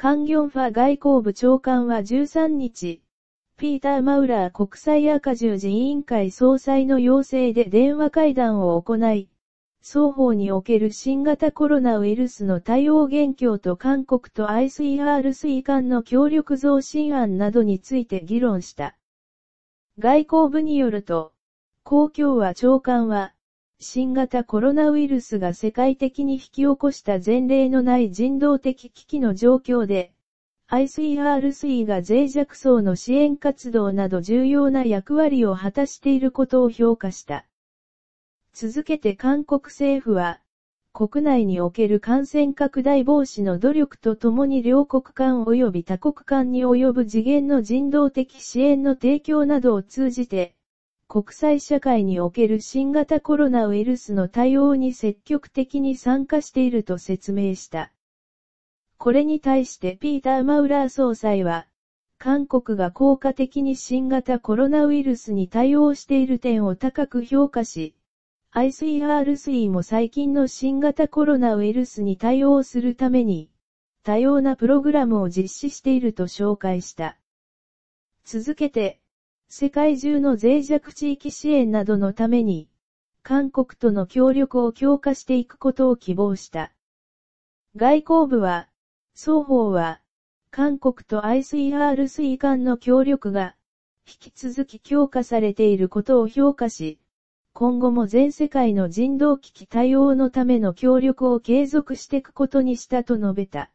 カンギョンファ外交部長官は13日、ピーター・マウラー国際赤十字委員会総裁の要請で電話会談を行い、双方における新型コロナウイルスの対応現況と韓国と ICRC 間の協力増進案などについて議論した。外交部によると、公共は長官は、新型コロナウイルスが世界的に引き起こした前例のない人道的危機の状況で、ICRC が脆弱層の支援活動など重要な役割を果たしていることを評価した。続けて韓国政府は、国内における感染拡大防止の努力とともに両国間及び他国間に及ぶ次元の人道的支援の提供などを通じて、国際社会における新型コロナウイルスの対応に積極的に参加していると説明した。これに対してピーター・マウラー総裁は、韓国が効果的に新型コロナウイルスに対応している点を高く評価し、ICRC も最近の新型コロナウイルスに対応するために、多様なプログラムを実施していると紹介した。続けて、世界中の脆弱地域支援などのために、韓国との協力を強化していくことを希望した。外交部は、双方は、韓国と ICRC 間の協力が、引き続き強化されていることを評価し、今後も全世界の人道危機対応のための協力を継続していくことにしたと述べた。